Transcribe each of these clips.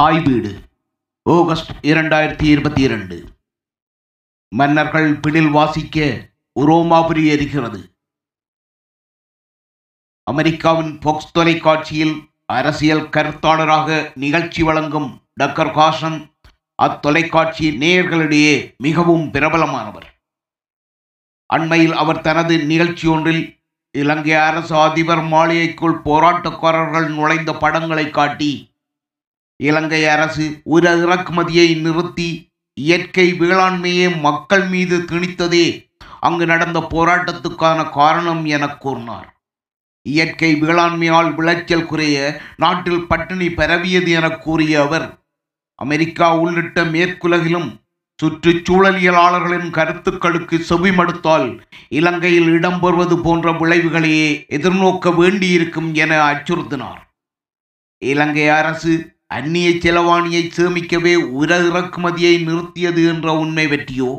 தாய் வீடு ஆகஸ்ட் இரண்டாயிரத்தி இருபத்தி இரண்டு மன்னர்கள் பிடில் வாசிக்க உரோமாபுரி எரிகிறது அமெரிக்காவின் பொக்ஸ் தொலைக்காட்சியில் அரசியல் கருத்தாளராக நிகழ்ச்சி வழங்கும் டக்கர் காஷன் அத்தொலைக்காட்சி நேயர்களிடையே மிகவும் பிரபலமானவர் அண்மையில் அவர் தனது நிகழ்ச்சி ஒன்றில் இலங்கை அரசு அதிபர் மாளிகைக்குள் போராட்டக்காரர்கள் நுழைந்த படங்களை காட்டி இலங்கை அரசு ஒரு இறக்குமதியை நிறுத்தி இயற்கை வேளாண்மையை மக்கள் மீது திணித்ததே அங்கு நடந்த போராட்டத்துக்கான காரணம் என கூறினார் இயற்கை வேளாண்மையால் விளைச்சல் குறைய நாட்டில் பட்டினி பரவியது என கூறிய அவர் அமெரிக்கா உள்ளிட்ட மேற்குலகிலும் சுற்றுச்சூழலியலாளர்களின் கருத்துக்களுக்கு செவிமடுத்தால் இலங்கையில் இடம்பெறுவது போன்ற விளைவுகளையே எதிர்நோக்க வேண்டியிருக்கும் என அச்சுறுத்தினார் இலங்கை அரசு அந்நிய செலவாணியை சேமிக்கவே உர இறக்குமதியை நிறுத்தியது என்ற உண்மை பற்றியோ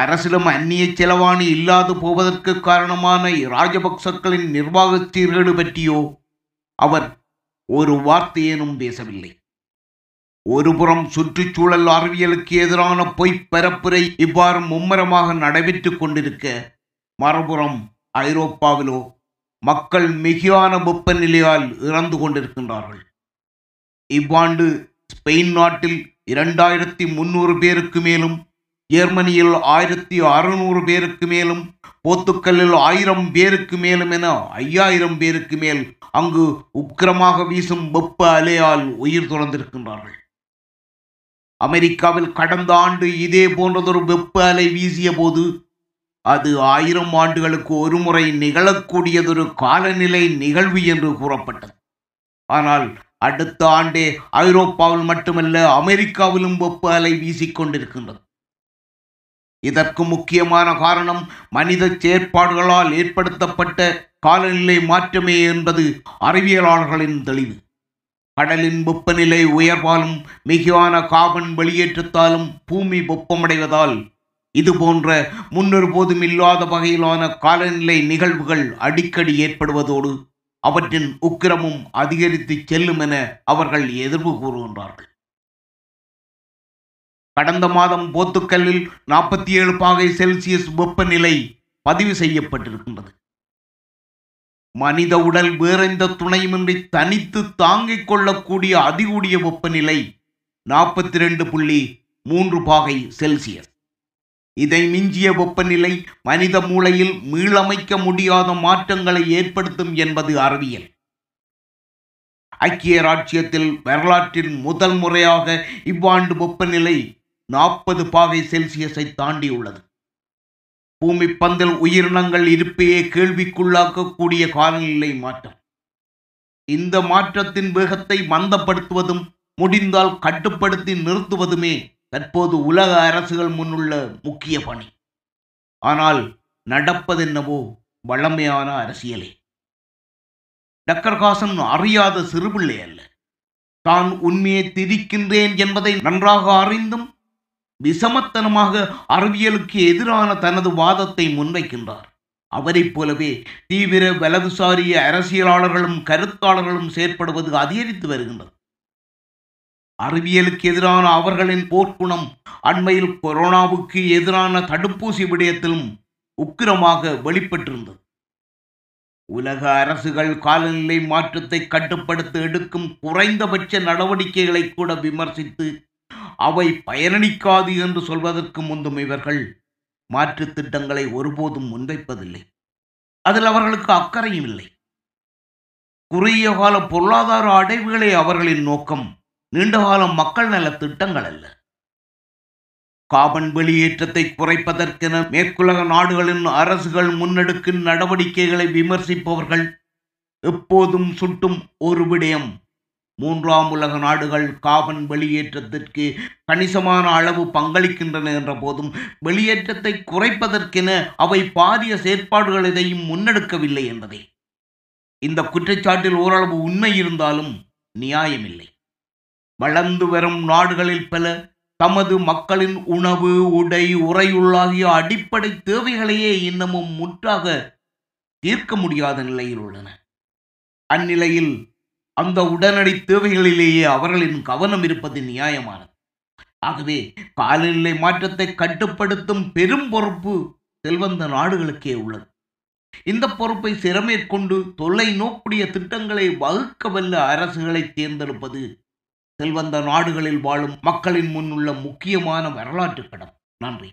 அரசிடம் அந்நிய செலவாணி இல்லாது போவதற்கு காரணமான ராஜபக்சக்களின் நிர்வாக சீர்கேடு பற்றியோ அவர் ஒரு வார்த்தையேனும் பேசவில்லை ஒருபுறம் சுற்றுச்சூழல் அறிவியலுக்கு எதிரான பொய்ப் பரப்புரை இவ்வாறு மும்முரமாக நடைபெற்றுக் கொண்டிருக்க மறுபுறம் ஐரோப்பாவிலோ மக்கள் மிகையான வெப்பநிலையால் இறந்து கொண்டிருக்கின்றார்கள் இவ்வாண்டு ஸ்பெயின் நாட்டில் இரண்டாயிரத்தி முன்னூறு பேருக்கு மேலும் ஜெர்மனியில் ஆயிரத்தி அறுநூறு பேருக்கு மேலும் போத்துக்கல்லில் ஆயிரம் பேருக்கு மேலும் என ஐயாயிரம் பேருக்கு மேல் அங்கு உக்கிரமாக வீசும் வெப்ப அலையால் உயிர் துறந்திருக்கின்றார்கள் அமெரிக்காவில் கடந்த ஆண்டு இதே போன்றதொரு வெப்ப அலை வீசிய போது அது ஆயிரம் ஆண்டுகளுக்கு ஒரு முறை நிகழக்கூடியதொரு காலநிலை நிகழ்வு என்று கூறப்பட்டது ஆனால் அடுத்த ஆண்டே ஐரோப்பாவில் மட்டுமல்ல அமெரிக்காவிலும் வெப்ப அலை வீசிக்கொண்டிருக்கின்றது இதற்கு முக்கியமான காரணம் மனித செயற்பாடுகளால் ஏற்படுத்தப்பட்ட காலநிலை மாற்றமே என்பது அறிவியலாளர்களின் தெளிவு கடலின் வெப்பநிலை உயர்வாலும் மிகுவான காபன் வெளியேற்றத்தாலும் பூமி வெப்பமடைவதால் இது போன்ற முன்னொரு போதும் இல்லாத வகையிலான காலநிலை நிகழ்வுகள் அடிக்கடி ஏற்படுவதோடு அவற்றின் உக்கிரமும் அதிகரித்து செல்லும் என அவர்கள் எதிர்வு கூறுகின்றார்கள் கடந்த மாதம் போத்துக்கல்லில் நாற்பத்தி ஏழு பாகை செல்சியஸ் வெப்பநிலை பதிவு செய்யப்பட்டிருக்கின்றது மனித உடல் வேறெந்த துணையுமின்றி தனித்து தாங்கிக் கொள்ளக்கூடிய அதிகூடிய வெப்பநிலை நாற்பத்தி ரெண்டு புள்ளி மூன்று பாகை செல்சியஸ் இதை மிஞ்சிய வெப்பநிலை மனித மூளையில் மீளமைக்க முடியாத மாற்றங்களை ஏற்படுத்தும் என்பது அறிவியல் ஐக்கிய ராச்சியத்தில் வரலாற்றின் முதல் முறையாக இவ்வாண்டு வெப்பநிலை நாற்பது பாகை செல்சியஸை தாண்டியுள்ளது பூமி பந்தல் உயிரினங்கள் இருப்பையே கேள்விக்குள்ளாக்கக்கூடிய காலநிலை மாற்றம் இந்த மாற்றத்தின் வேகத்தை மந்தப்படுத்துவதும் முடிந்தால் கட்டுப்படுத்தி நிறுத்துவதுமே தற்போது உலக அரசுகள் முன்னுள்ள முக்கிய பணி ஆனால் நடப்பதென்னவோ வளமையான அரசியலே டக்கர் காசன் அறியாத சிறுபிள்ளை அல்ல தான் உண்மையை திரிக்கின்றேன் என்பதை நன்றாக அறிந்தும் விசமத்தனமாக அறிவியலுக்கு எதிரான தனது வாதத்தை முன்வைக்கின்றார் அவரைப் போலவே தீவிர வலதுசாரிய அரசியலாளர்களும் கருத்தாளர்களும் செயற்படுவது அதிகரித்து வருகின்றது அறிவியலுக்கு எதிரான அவர்களின் போர்க்குணம் அண்மையில் கொரோனாவுக்கு எதிரான தடுப்பூசி விடயத்திலும் உக்கிரமாக வெளிப்பட்டிருந்தது உலக அரசுகள் காலநிலை மாற்றத்தை கட்டுப்படுத்த எடுக்கும் குறைந்தபட்ச நடவடிக்கைகளை கூட விமர்சித்து அவை பயனளிக்காது என்று சொல்வதற்கு முந்தும் இவர்கள் மாற்று திட்டங்களை ஒருபோதும் முன்வைப்பதில்லை அதில் அவர்களுக்கு அக்கறையும் இல்லை குறுகிய கால பொருளாதார அடைவுகளே அவர்களின் நோக்கம் நீண்டகாலம் மக்கள் நல திட்டங்கள் அல்ல காபன் வெளியேற்றத்தை குறைப்பதற்கென மேற்குலக நாடுகளின் அரசுகள் முன்னெடுக்கும் நடவடிக்கைகளை விமர்சிப்பவர்கள் எப்போதும் சுட்டும் ஒரு விடயம் மூன்றாம் உலக நாடுகள் காபன் வெளியேற்றத்திற்கு கணிசமான அளவு பங்களிக்கின்றன என்ற போதும் வெளியேற்றத்தை குறைப்பதற்கென அவை பாரிய செயற்பாடுகள் எதையும் முன்னெடுக்கவில்லை என்பதே இந்த குற்றச்சாட்டில் ஓரளவு உண்மை இருந்தாலும் நியாயமில்லை வளர்ந்து வரும் நாடுகளில் பல தமது மக்களின் உணவு உடை உரையுள்ளாகிய அடிப்படை தேவைகளையே இன்னமும் முற்றாக தீர்க்க முடியாத நிலையில் உள்ளன அந்நிலையில் அந்த உடனடி தேவைகளிலேயே அவர்களின் கவனம் இருப்பது நியாயமானது ஆகவே காலநிலை மாற்றத்தை கட்டுப்படுத்தும் பெரும் பொறுப்பு செல்வந்த நாடுகளுக்கே உள்ளது இந்த பொறுப்பை சிறமேற்கொண்டு தொல்லை நோக்குடைய திட்டங்களை வகுக்க வல்ல அரசுகளை தேர்ந்தெடுப்பது செல்வந்த நாடுகளில் வாழும் மக்களின் முன் உள்ள முக்கியமான வரலாற்று கடம் நன்றி